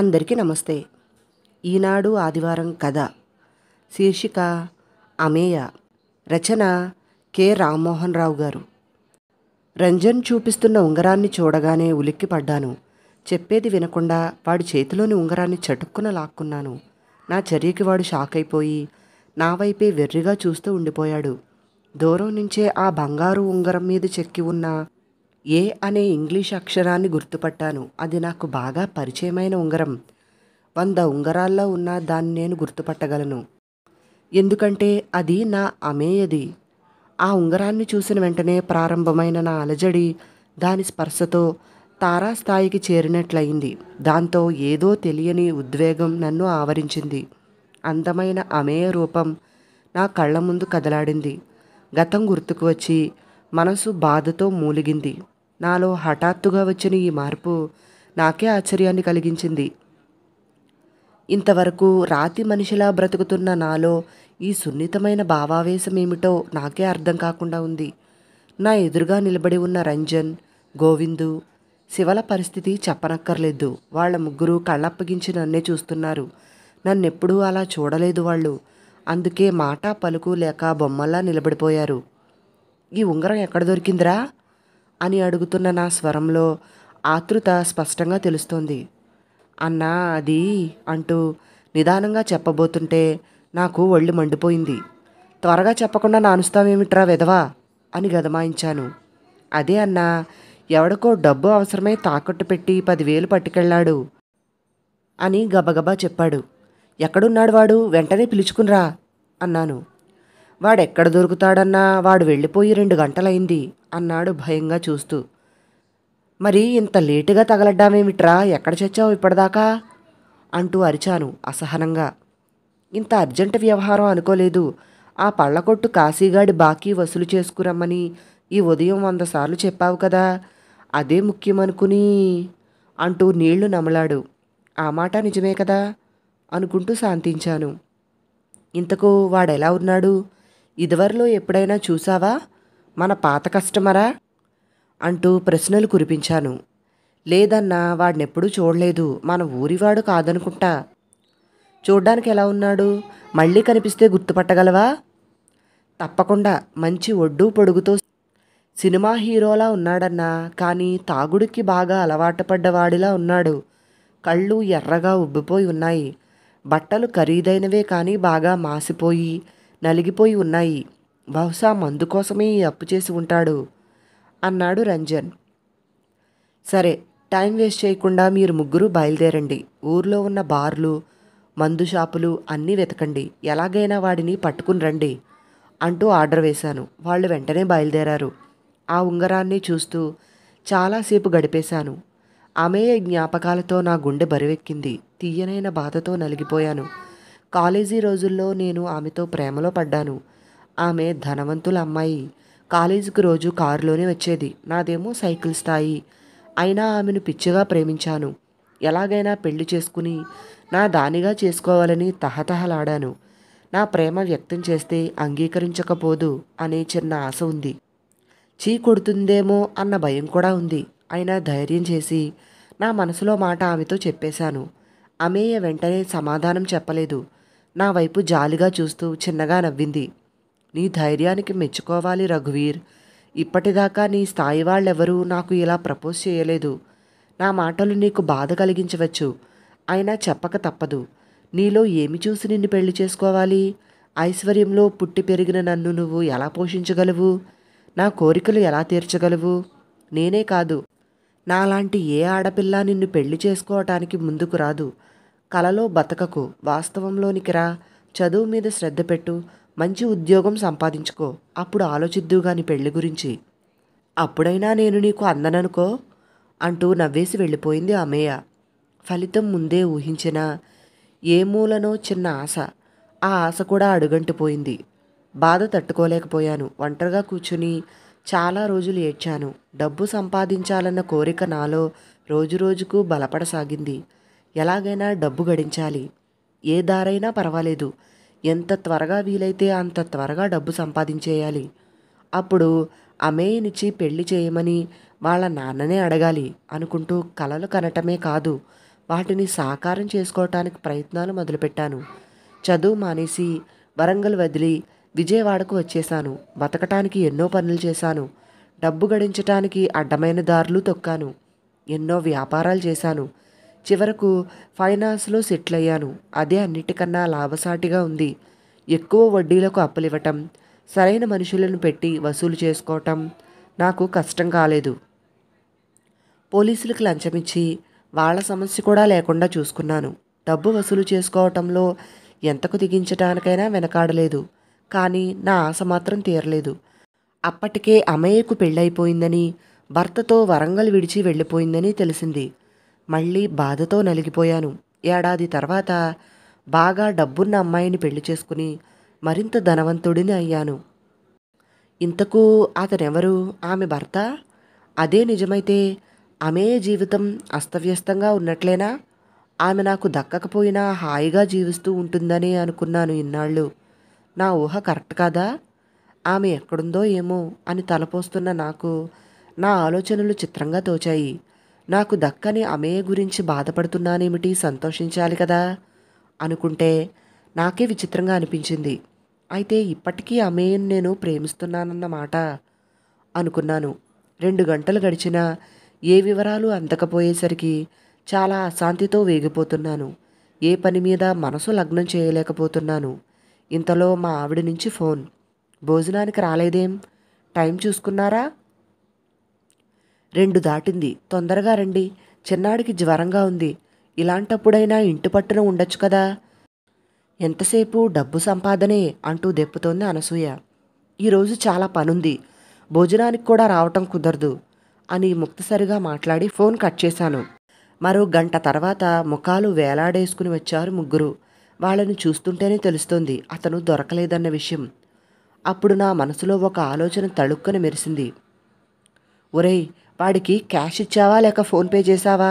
అందరికీ నమస్తే ఈనాడు ఆదివారం కథ శీర్షిక అమేయ రచన కె రామ్మోహన్ రావు గారు రంజన్ చూపిస్తున్న ఉంగరాన్ని చూడగానే ఉలిక్కిపడ్డాను చెప్పేది వినకుండా వాడి చేతిలోని ఉంగరాన్ని చటుక్కున లాక్కున్నాను నా చర్యకి వాడు షాక్ అయిపోయి నా వైపే వెర్రిగా చూస్తూ ఉండిపోయాడు దూరం నుంచే ఆ బంగారు ఉంగరం మీద చెక్కి ఉన్న ఏ అనే ఇంగ్లీష్ అక్షరాన్ని గుర్తుపట్టాను అది నాకు బాగా పరిచయమైన ఉంగరం వంద ఉంగరాల్లో ఉన్న దాన్ని నేను గుర్తుపట్టగలను ఎందుకంటే అది నా అమేయది ఆ ఉంగరాన్ని చూసిన వెంటనే ప్రారంభమైన నా అలజడి దాని స్పర్శతో తారాస్థాయికి చేరినట్లయింది దాంతో ఏదో తెలియని ఉద్వేగం నన్ను ఆవరించింది అందమైన అమేయ రూపం నా కళ్ళ ముందు కదలాడింది గతం గుర్తుకు వచ్చి మనసు బాధతో మూలిగింది నాలో హఠాత్తుగా వచ్చిన ఈ మార్పు నాకే ఆశ్చర్యాన్ని కలిగించింది ఇంతవరకు రాతి మనిషిలా బ్రతుకుతున్న నాలో ఈ సున్నితమైన భావావేశం ఏమిటో నాకే అర్థం కాకుండా ఉంది నా ఎదురుగా నిలబడి ఉన్న రంజన్ గోవిందు శివల పరిస్థితి చెప్పనక్కర్లేదు వాళ్ళ ముగ్గురు కళ్ళప్పగించి నన్నే చూస్తున్నారు నన్నెప్పుడూ అలా చూడలేదు వాళ్ళు అందుకే మాట పలుకు లేక బొమ్మల్లా నిలబడిపోయారు ఈ ఉంగరం ఎక్కడ దొరికిందిరా అని అడుగుతున్న నా స్వరంలో ఆతృత స్పష్టంగా తెలుస్తోంది అన్నా అది అంటూ నిదానంగా చెప్పబోతుంటే నాకు ఒళ్ళు మండిపోయింది త్వరగా చెప్పకుండా నానుస్తావేమిట్రా విధవా అని గదమాయించాను అదే అన్నా ఎవడికో డబ్బు అవసరమై తాకట్టు పెట్టి పదివేలు పట్టుకెళ్ళాడు అని గబగబా చెప్పాడు ఎక్కడున్నాడు వాడు వెంటనే పిలుచుకునిరా అన్నాను వాడెక్కడ దొరుకుతాడన్నా వాడు వెళ్ళిపోయి రెండు గంటలైంది అన్నాడు భయంగా చూస్తూ మరి ఇంత లేటుగా తగలడ్డామేమిట్రా ఎక్కడ చచ్చావు ఇప్పటిదాకా అంటూ అరిచాను అసహనంగా ఇంత అర్జెంటు వ్యవహారం అనుకోలేదు ఆ పళ్ళకొట్టు కాశీగాడి బాకీ వసూలు చేసుకురమ్మని ఈ ఉదయం వంద సార్లు చెప్పావు కదా అదే ముఖ్యమనుకుని అంటూ నీళ్లు నమలాడు ఆ మాట నిజమే కదా అనుకుంటూ శాంతించాను ఇంతకు వాడెలా ఉన్నాడు ఇదివరలో ఎప్పుడైనా చూసావా మన పాత కస్టమరా అంటూ ప్రశ్నలు కురిపించాను లేదన్నా వాడినెప్పుడూ చూడలేదు మన ఊరివాడు కాదనుకుంటా చూడ్డానికి ఎలా ఉన్నాడు మళ్ళీ కనిపిస్తే గుర్తుపట్టగలవా తప్పకుండా మంచి ఒడ్డు పొడుగుతో సినిమా హీరోలా ఉన్నాడన్నా కానీ తాగుడికి బాగా అలవాటు పడ్డవాడిలా ఉన్నాడు కళ్ళు ఎర్రగా ఉబ్బిపోయి ఉన్నాయి బట్టలు ఖరీదైనవే కానీ బాగా మాసిపోయి నలిగిపోయి ఉన్నాయి బహుశా మందు కోసమే ఈ అప్పు చేసి ఉంటాడు అన్నాడు రంజన్ సరే టైం వేస్ట్ చేయకుండా మీరు ముగ్గురు బయలుదేరండి ఊర్లో ఉన్న బార్లు మందు షాపులు అన్నీ వెతకండి ఎలాగైనా వాడిని పట్టుకుని రండి అంటూ ఆర్డర్ వేశాను వాళ్ళు వెంటనే బయలుదేరారు ఆ ఉంగరాన్ని చూస్తూ చాలాసేపు గడిపేశాను అమేయ జ్ఞాపకాలతో నా గుండె బరివెక్కింది తీయనైన బాధతో నలిగిపోయాను కాలేజీ రోజుల్లో నేను ఆమెతో ప్రేమలో పడ్డాను ఆమె ధనవంతుల అమ్మాయి కాలేజీకి రోజు కారులోనే వచ్చేది నాదేమో సైకిల్ స్థాయి అయినా ఆమెను పిచ్చిగా ప్రేమించాను ఎలాగైనా పెళ్లి చేసుకుని నా దానిగా చేసుకోవాలని తహతహలాడాను నా ప్రేమ వ్యక్తం చేస్తే అంగీకరించకపోదు అనే చిన్న ఆశ ఉంది చీ కొడుతుందేమో అన్న భయం కూడా ఉంది అయినా ధైర్యం చేసి నా మనసులో మాట ఆమెతో చెప్పేశాను అమేయ వెంటనే సమాధానం చెప్పలేదు నా వైపు జాలిగా చూస్తూ చిన్నగా నవ్వింది నీ ధైర్యానికి మెచ్చుకోవాలి రఘువీర్ ఇప్పటిదాకా నీ స్థాయి వాళ్ళెవరూ నాకు ఇలా ప్రపోజ్ చేయలేదు నా మాటలు నీకు బాధ కలిగించవచ్చు అయినా చెప్పక తప్పదు నీలో ఏమి చూసి నిన్ను పెళ్లి చేసుకోవాలి ఐశ్వర్యంలో పుట్టి పెరిగిన నన్ను నువ్వు ఎలా పోషించగలవు నా కోరికలు ఎలా తీర్చగలవు నేనే కాదు నాలాంటి ఏ ఆడపిల్ల నిన్ను పెళ్లి చేసుకోవటానికి ముందుకు రాదు కలలో బతకకు వాస్తవంలోనికి రా చదువు మీద శ్రద్ధ పెట్టు మంచి ఉద్యోగం సంపాదించుకో అప్పుడు ఆలోచిద్దు గాని పెళ్లి గురించి అప్పుడైనా నేను నీకు అందననుకో అంటూ నవ్వేసి వెళ్ళిపోయింది అమేయ ఫలితం ముందే ఊహించిన ఏ మూలనో చిన్న ఆశ ఆ ఆశ కూడా అడుగంటిపోయింది బాధ తట్టుకోలేకపోయాను ఒంటరిగా కూర్చుని చాలా రోజులు ఏడ్చాను డబ్బు సంపాదించాలన్న కోరిక నాలో రోజురోజుకు బలపడసాగింది ఎలాగైనా డబ్బు గడించాలి ఏ దారైనా పర్వాలేదు ఎంత త్వరగా వీలైతే అంత త్వరగా డబ్బు సంపాదించేయాలి అప్పుడు అమేయనిచ్చి పెళ్లి చేయమని వాళ్ళ నాన్ననే అడగాలి అనుకుంటూ కలలు కనటమే కాదు వాటిని సాకారం చేసుకోవటానికి ప్రయత్నాలు మొదలుపెట్టాను చదువు మానేసి వరంగల్ వదిలి విజయవాడకు వచ్చేశాను బతకటానికి ఎన్నో పనులు చేశాను డబ్బు గడించటానికి అడ్డమైన దారులు తొక్కాను ఎన్నో వ్యాపారాలు చేశాను చివరకు ఫైనాన్స్లో సెటిల్ అయ్యాను అదే అన్నిటికన్నా లాభసాటిగా ఉంది ఎక్కువ వడ్డీలకు అప్పులివ్వటం సరైన మనుషులను పెట్టి వసూలు చేసుకోవటం నాకు కష్టం కాలేదు పోలీసులకు లంచమిచ్చి వాళ్ళ సమస్య కూడా లేకుండా చూసుకున్నాను డబ్బు వసూలు చేసుకోవటంలో ఎంతకు దిగించటానికైనా వెనకాడలేదు కానీ నా ఆశ మాత్రం తీరలేదు అప్పటికే అమయ్యకు పెళ్ళైపోయిందని భర్తతో వరంగల్ విడిచి వెళ్ళిపోయిందని తెలిసింది మళ్ళీ బాధతో నలిగిపోయాను ఏడాది తర్వాత బాగా డబ్బున్న అమ్మాయిని పెళ్లి చేసుకుని మరింత ధనవంతుడిని అయ్యాను ఇంతకు అతనెవరు ఆమె భర్త అదే నిజమైతే ఆమె జీవితం అస్తవ్యస్తంగా ఉన్నట్లేనా ఆమె నాకు దక్కకపోయినా హాయిగా జీవిస్తూ ఉంటుందని అనుకున్నాను ఇన్నాళ్ళు నా ఊహ కరెక్ట్ కాదా ఆమె ఎక్కడుందో ఏమో అని తలపోస్తున్న నాకు నా ఆలోచనలు చిత్రంగా తోచాయి నాకు దక్కని అమే గురించి బాధపడుతున్నానేమిటి సంతోషించాలి కదా అనుకుంటే నాకే విచిత్రంగా అనిపించింది అయితే ఇప్పటికీ అమేయను నేను ప్రేమిస్తున్నానన్నమాట అనుకున్నాను రెండు గంటలు గడిచినా ఏ వివరాలు అందకపోయేసరికి చాలా అశాంతితో వేగిపోతున్నాను ఏ పని మీద మనసు లగ్నం చేయలేకపోతున్నాను ఇంతలో మా ఆవిడ నుంచి ఫోన్ భోజనానికి రాలేదేం టైం చూసుకున్నారా రెండు దాటింది తొందరగా రండి చిన్నాడికి జ్వరంగా ఉంది ఇలాంటప్పుడైనా ఇంటి పట్టున ఉండొచ్చు కదా ఎంతసేపు డబ్బు సంపాదనే అంటూ దెప్పుతోంది అనసూయ ఈరోజు చాలా పనుంది భోజనానికి కూడా రావటం కుదరదు అని ముక్తసరిగా మాట్లాడి ఫోన్ కట్ చేశాను మరో గంట తర్వాత ముఖాలు వేలాడేసుకుని వచ్చారు ముగ్గురు వాళ్ళని చూస్తుంటేనే తెలుస్తోంది అతను దొరకలేదన్న విషయం అప్పుడు నా మనసులో ఒక ఆలోచన తళుక్కన మెరిసింది ఒరేయ్ వాడికి క్యాష్ ఇచ్చావా లేక ఫోన్పే చేశావా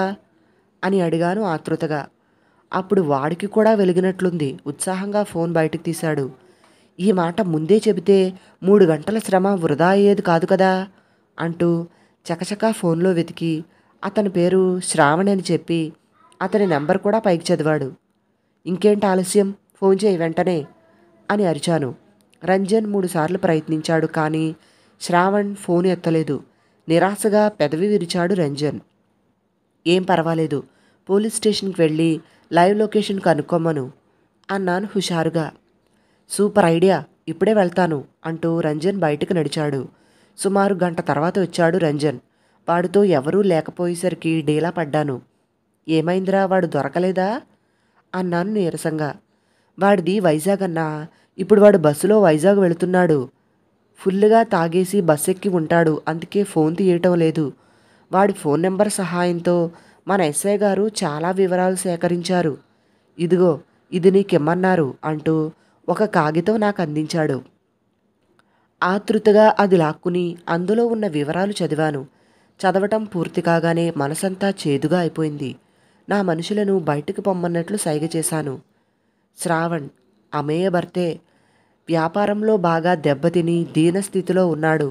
అని అడిగాను ఆతృతగా అప్పుడు వాడికి కూడా వెలిగినట్లుంది ఉత్సాహంగా ఫోన్ బయటకు తీశాడు ఈ మాట ముందే చెబితే మూడు గంటల శ్రమ వృధా అయ్యేది కాదు కదా అంటూ చకచకా ఫోన్లో వెతికి అతని పేరు శ్రావణ్ అని చెప్పి అతని నెంబర్ కూడా పైకి చదివాడు ఇంకేంటి ఆలస్యం ఫోన్ చేయి వెంటనే అని అరిచాను రంజన్ మూడుసార్లు ప్రయత్నించాడు కానీ శ్రావణ్ ఫోన్ ఎత్తలేదు నిరాశగా పెదవి విరిచాడు రంజన్ ఏం పర్వాలేదు పోలీస్ స్టేషన్కి వెళ్ళి లైవ్ లొకేషన్ కనుక్కోమను అన్నాను హుషారుగా సూపర్ ఐడియా ఇప్పుడే వెళ్తాను అంటూ రంజన్ బయటకు నడిచాడు సుమారు గంట తర్వాత వచ్చాడు రంజన్ వాడితో ఎవరూ లేకపోయేసరికి డీలా పడ్డాను ఏమైందిరా వాడు దొరకలేదా అన్నాను నీరసంగా వాడిది వైజాగ్ అన్నా ఇప్పుడు వాడు బస్సులో వైజాగ్ వెళుతున్నాడు ఫుల్గా తాగేసి బస్ ఎక్కి ఉంటాడు అందుకే ఫోన్ తీయటం లేదు వాడి ఫోన్ నెంబర్ సహాయంతో మన ఎస్ఐ గారు చాలా వివరాలు సేకరించారు ఇదిగో ఇది నీకిమ్మన్నారు అంటూ ఒక కాగితం నాకు అందించాడు ఆతృతగా అది లాక్కుని అందులో ఉన్న వివరాలు చదివాను చదవటం పూర్తి కాగానే మనసంతా చేదుగా అయిపోయింది నా మనుషులను బయటకు పొమ్మన్నట్లు సైగ చేశాను శ్రావణ్ అమేయ భర్తే వ్యాపారంలో బాగా దెబ్బతిని దీనస్థితిలో ఉన్నాడు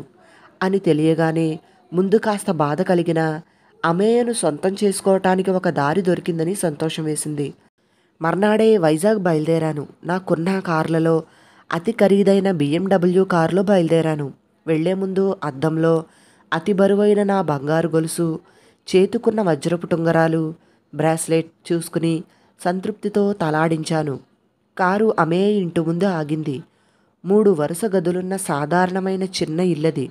అని తెలియగానే ముందు కాస్త బాధ కలిగిన అమేయను సొంతం చేసుకోవటానికి ఒక దారి దొరికిందని సంతోషం వేసింది మర్నాడే వైజాగ్ బయలుదేరాను నాకున్న కార్లలో అతి ఖరీదైన బిఎండబ్ల్యూ కారులో బయలుదేరాను వెళ్లే ముందు అద్దంలో అతి బరువైన నా బంగారు గొలుసు చేతుకున్న వజ్రపు టుంగరాలు బ్రాస్లెట్ చూసుకుని సంతృప్తితో తలాడించాను కారు అమే ఇంటి ముందు ఆగింది మూడు వరుస గదులున్న సాధారణమైన చిన్న ఇల్లది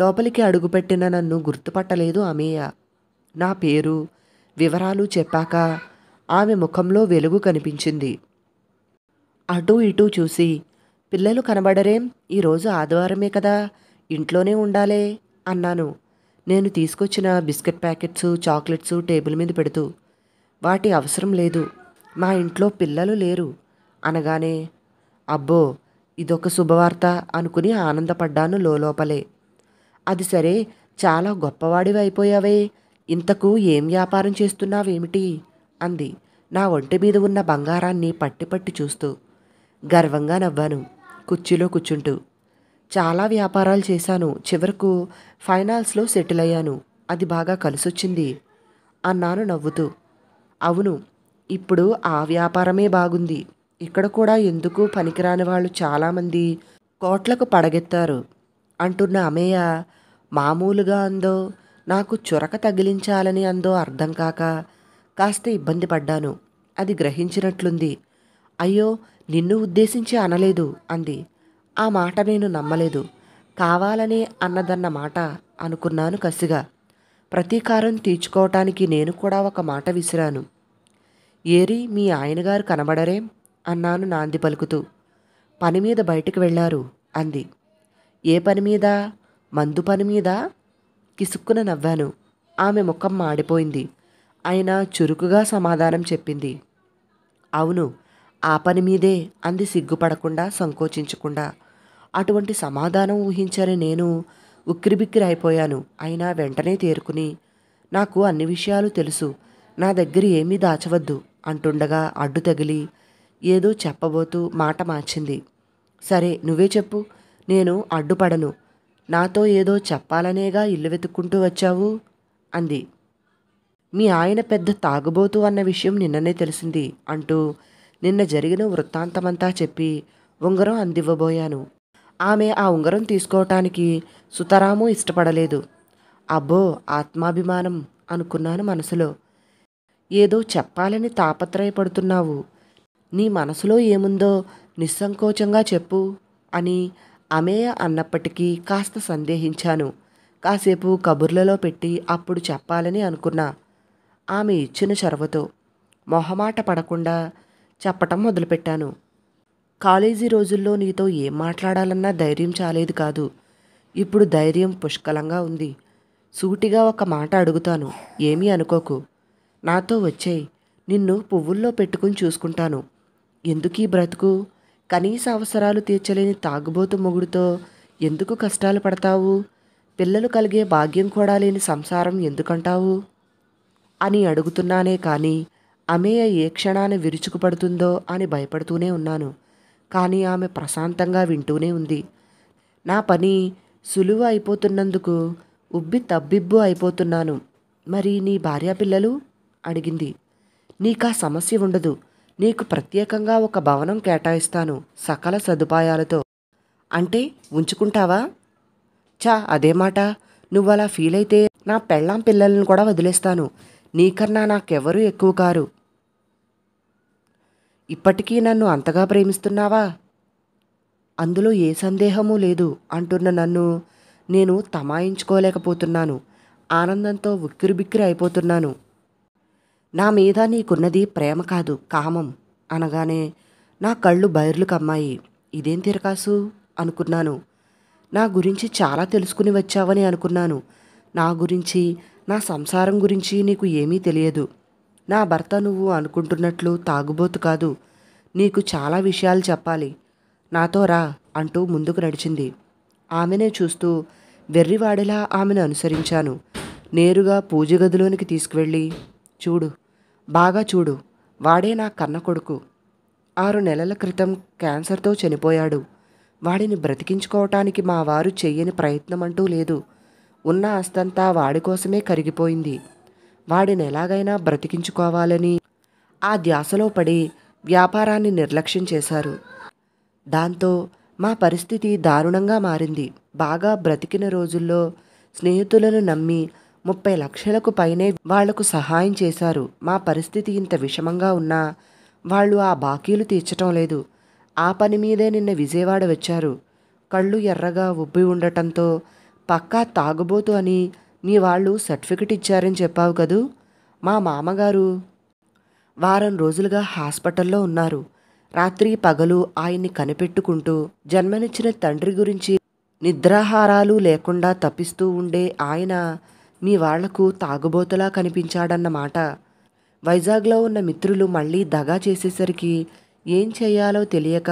లోపలికి అడుగుపెట్టిన నన్ను గుర్తుపట్టలేదు అమేయ నా పేరు వివరాలు చెప్పాక ఆమె ముఖంలో వెలుగు కనిపించింది అటూ ఇటూ చూసి పిల్లలు కనబడరేం ఈరోజు ఆదివారమే కదా ఇంట్లోనే ఉండాలే అన్నాను నేను తీసుకొచ్చిన బిస్కెట్ ప్యాకెట్స్ చాక్లెట్స్ టేబుల్ మీద పెడుతూ వాటి అవసరం లేదు మా ఇంట్లో పిల్లలు లేరు అనగానే అబ్బో ఇదొక శుభవార్త అనుకుని ఆనందపడ్డాను లోపలే అది సరే చాలా గొప్పవాడివి అయిపోయావే ఇంతకు ఏం వ్యాపారం చేస్తున్నావేమిటి అంది నా ఒంటి మీద ఉన్న బంగారాన్ని పట్టి పట్టి చూస్తూ గర్వంగా నవ్వాను కుర్చీలో కూర్చుంటూ చాలా వ్యాపారాలు చేశాను చివరకు ఫైనాన్స్లో సెటిల్ అయ్యాను అది బాగా కలిసొచ్చింది అన్నాను నవ్వుతూ అవును ఇప్పుడు ఆ వ్యాపారమే బాగుంది ఇక్కడ కూడా ఎందుకు పనికిరాని వాళ్ళు చాలామంది కోట్లకు పడగెత్తారు అంటున్న అమేయ మామూలుగా అందో నాకు చురక తగిలించాలని అందో అర్థం కాక కాస్త ఇబ్బంది పడ్డాను అది గ్రహించినట్లుంది అయ్యో నిన్ను ఉద్దేశించి అనలేదు అంది ఆ మాట నేను నమ్మలేదు కావాలనే అన్నదన్న మాట అనుకున్నాను కసిగా ప్రతీకారం తీర్చుకోవటానికి నేను కూడా ఒక మాట విసిరాను ఏరి మీ ఆయనగారు కనబడరేం అన్నాను నాంది పలుకుతూ పని మీద బయటకు వెళ్ళారు అంది ఏ పని మీద మందు పని మీద కిసుక్కున నవ్వాను ఆమె ముఖం మాడిపోయింది ఆయన చురుకుగా సమాధానం చెప్పింది అవును ఆ పని మీదే అంది సిగ్గుపడకుండా సంకోచించకుండా అటువంటి సమాధానం ఊహించని నేను ఉక్కిరిబిక్కిరి అయిపోయాను అయినా వెంటనే తేరుకుని నాకు అన్ని విషయాలు తెలుసు నా దగ్గర ఏమీ దాచవద్దు అంటుండగా అడ్డు తగిలి ఏదో చెప్పబోతూ మాట మార్చింది సరే నువ్వే చెప్పు నేను అడ్డుపడను నాతో ఏదో చెప్పాలనేగా ఇల్లు వెతుక్కుంటూ వచ్చావు అంది మీ ఆయన పెద్ద తాగుబోతు అన్న విషయం నిన్ననే తెలిసింది అంటూ నిన్న జరిగిన వృత్తాంతమంతా చెప్పి ఉంగరం అందివ్వబోయాను ఆమె ఆ ఉంగరం తీసుకోవటానికి సుతరాము ఇష్టపడలేదు అబ్బో ఆత్మాభిమానం అనుకున్నాను మనసులో ఏదో చెప్పాలని తాపత్రయపడుతున్నావు నీ మనసులో ఏముందో నిస్సంకోచంగా చెప్పు అని అమేయ అన్నప్పటికీ కాస్త సందేహించాను కాసేపు కబుర్లలో పెట్టి అప్పుడు చెప్పాలని అనుకున్నా ఆమె ఇచ్చిన చొరవతో మొహమాట పడకుండా చెప్పటం మొదలుపెట్టాను కాలేజీ రోజుల్లో నీతో ఏం మాట్లాడాలన్నా ధైర్యం చాలేదు కాదు ఇప్పుడు ధైర్యం పుష్కలంగా ఉంది సూటిగా ఒక మాట అడుగుతాను ఏమీ అనుకోకు నాతో వచ్చేయి నిన్ను పువ్వుల్లో పెట్టుకుని చూసుకుంటాను ఎందుకు ఈ బ్రతుకు కనీస అవసరాలు తీర్చలేని తాగుబోతు మొగుడుతో ఎందుకు కష్టాలు పడతావు పిల్లలు కలిగే భాగ్యం కూడా లేని సంసారం ఎందుకంటావు అని అడుగుతున్నానే కానీ అమేయ ఏ క్షణాన్ని విరుచుకుపడుతుందో అని భయపడుతూనే ఉన్నాను కానీ ఆమె ప్రశాంతంగా వింటూనే ఉంది నా పని సులువు అయిపోతున్నందుకు ఉబ్బి తబ్బిబ్బు అయిపోతున్నాను మరి నీ భార్యా పిల్లలు అడిగింది నీకా సమస్య ఉండదు నీకు ప్రత్యేకంగా ఒక భవనం కేటాయిస్తాను సకల సదుపాయాలతో అంటే ఉంచుకుంటావా చా అదే మాట నువ్వలా ఫీల్ అయితే నా పెళ్ళాం పిల్లలను కూడా వదిలేస్తాను నీకన్నా నాకెవరూ ఎక్కువ కారు ఇప్పటికీ నన్ను అంతగా ప్రేమిస్తున్నావా అందులో ఏ సందేహమూ లేదు అంటున్న నన్ను నేను తమాయించుకోలేకపోతున్నాను ఆనందంతో ఉక్కిరిబిక్కిరి అయిపోతున్నాను నా మీద నీకున్నది ప్రేమ కాదు కామం అనగానే నా కళ్ళు బైర్లు కమ్మాయి ఇదేం తిరకాసు అనుకున్నాను నా గురించి చాలా తెలుసుకుని వచ్చావని అనుకున్నాను నా గురించి నా సంసారం గురించి నీకు ఏమీ తెలియదు నా భర్త నువ్వు అనుకుంటున్నట్లు తాగుబోతు కాదు నీకు చాలా విషయాలు చెప్పాలి నాతో రా అంటూ ముందుకు నడిచింది ఆమెనే చూస్తూ వెర్రివాడేలా ఆమెను అనుసరించాను నేరుగా పూజ గదిలోనికి తీసుకువెళ్ళి చూడు బాగా చూడు వాడే నా కన్న కొడుకు ఆరు నెలల క్రితం క్యాన్సర్తో చనిపోయాడు వాడిని బ్రతికించుకోవటానికి మా వారు చెయ్యని ప్రయత్నం అంటూ లేదు ఉన్న అస్తంతా వాడి కోసమే కరిగిపోయింది వాడిని ఎలాగైనా బ్రతికించుకోవాలని ఆ ధ్యాసలో పడి వ్యాపారాన్ని నిర్లక్ష్యం చేశారు దాంతో మా పరిస్థితి దారుణంగా మారింది బాగా బ్రతికిన రోజుల్లో స్నేహితులను నమ్మి ముప్పై లక్షలకు పైనే వాళ్లకు సహాయం చేశారు మా పరిస్థితి ఇంత విషమంగా ఉన్నా వాళ్ళు ఆ బాకీలు తీర్చటం లేదు ఆ పని మీదే నిన్న విజయవాడ వచ్చారు కళ్ళు ఎర్రగా ఉబ్బి ఉండటంతో పక్కా తాగుబోతు అని మీ వాళ్ళు సర్టిఫికెట్ ఇచ్చారని చెప్పావు కదూ మా మామగారు వారం రోజులుగా హాస్పిటల్లో ఉన్నారు రాత్రి పగలు ఆయన్ని కనిపెట్టుకుంటూ జన్మనిచ్చిన తండ్రి గురించి నిద్రాహారాలు లేకుండా తప్పిస్తూ ఉండే ఆయన మీ వాళ్లకు తాగుబోతులా కనిపించాడన్నమాట వైజాగ్లో ఉన్న మిత్రులు మళ్ళీ దగా చేసేసరికి ఏం చేయాలో తెలియక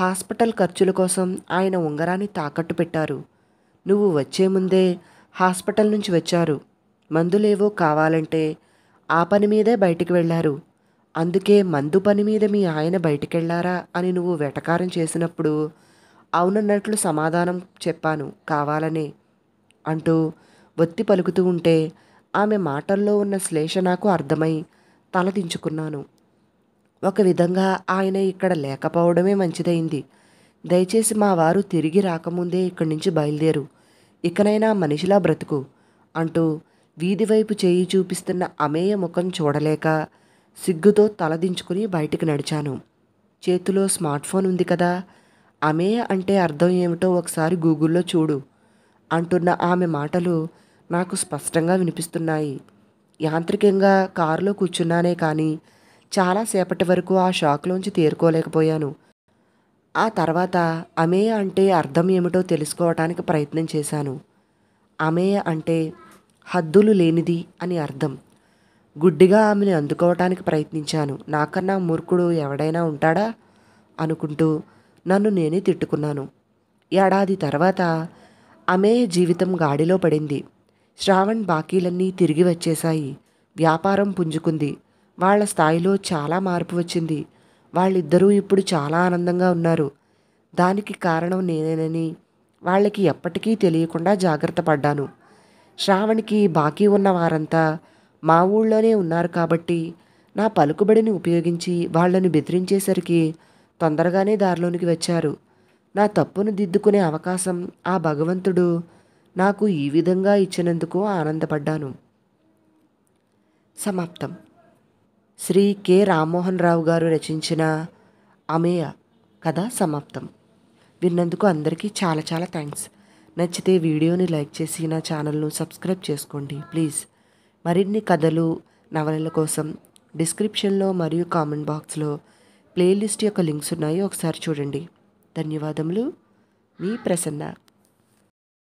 హాస్పిటల్ ఖర్చుల కోసం ఆయన ఉంగరాన్ని తాకట్టు పెట్టారు నువ్వు వచ్చే ముందే హాస్పిటల్ నుంచి వచ్చారు మందులేవో కావాలంటే ఆ పని మీదే బయటికి వెళ్ళారు అందుకే మందు పని మీద మీ ఆయన బయటికెళ్ళారా అని నువ్వు వెటకారం చేసినప్పుడు అవునన్నట్లు సమాధానం చెప్పాను కావాలనే అంటూ వత్తి పలుకుతూ ఉంటే ఆమె మాటల్లో ఉన్న శ్లేష నాకు అర్థమై తలదించుకున్నాను ఒక విధంగా ఆయన ఇక్కడ లేకపోవడమే మంచిదైంది దయచేసి మా వారు తిరిగి రాకముందే ఇక్కడి నుంచి బయలుదేరు ఇకనైనా మనిషిలా బ్రతుకు అంటూ వీధివైపు చేయి చూపిస్తున్న అమేయ ముఖం చూడలేక సిగ్గుతో తలదించుకుని బయటికి నడిచాను చేతిలో స్మార్ట్ ఫోన్ ఉంది కదా అమేయ అంటే అర్థం ఏమిటో ఒకసారి గూగుల్లో చూడు అంటున్న ఆమె మాటలు నాకు స్పష్టంగా వినిపిస్తున్నాయి యాంత్రికంగా కారులో కూర్చున్నానే కానీ చాలాసేపటి వరకు ఆ షాక్లోంచి తేరుకోలేకపోయాను ఆ తర్వాత అమేయ అంటే అర్థం ఏమిటో తెలుసుకోవటానికి ప్రయత్నం చేశాను అమేయ అంటే హద్దులు లేనిది అని అర్థం గుడ్డిగా ఆమెను అందుకోవటానికి ప్రయత్నించాను నాకన్నా మూర్ఖుడు ఎవడైనా ఉంటాడా అనుకుంటూ నన్ను నేనే తిట్టుకున్నాను ఏడాది తర్వాత ఆమె జీవితం గాడిలో పడింది శ్రావణ్ బాకీలన్నీ తిరిగి వచ్చేశాయి వ్యాపారం పుంజుకుంది వాళ్ళ స్థాయిలో చాలా మార్పు వచ్చింది వాళ్ళిద్దరూ ఇప్పుడు చాలా ఆనందంగా ఉన్నారు దానికి కారణం నేనేనని వాళ్ళకి ఎప్పటికీ తెలియకుండా జాగ్రత్త పడ్డాను శ్రావణ్కి బాకీ ఉన్న వారంతా మా ఊళ్ళోనే ఉన్నారు కాబట్టి నా పలుకుబడిని ఉపయోగించి వాళ్లను బెదిరించేసరికి తొందరగానే దారిలోనికి వచ్చారు నా తప్పును దిద్దుకునే అవకాశం ఆ భగవంతుడు నాకు ఈ విధంగా ఇచ్చినందుకు ఆనందపడ్డాను సమాప్తం శ్రీ కె రామ్మోహన్ రావు గారు రచించిన అమేయ కథ సమాప్తం విన్నందుకు అందరికీ చాలా చాలా థ్యాంక్స్ నచ్చితే వీడియోని లైక్ చేసి నా ఛానల్ను సబ్స్క్రైబ్ చేసుకోండి ప్లీజ్ మరిన్ని కథలు నవలల కోసం డిస్క్రిప్షన్లో మరియు కామెంట్ బాక్స్లో ప్లేలిస్ట్ యొక్క లింక్స్ ఉన్నాయి ఒకసారి చూడండి ధన్యవాదములు మీ ప్రసన్న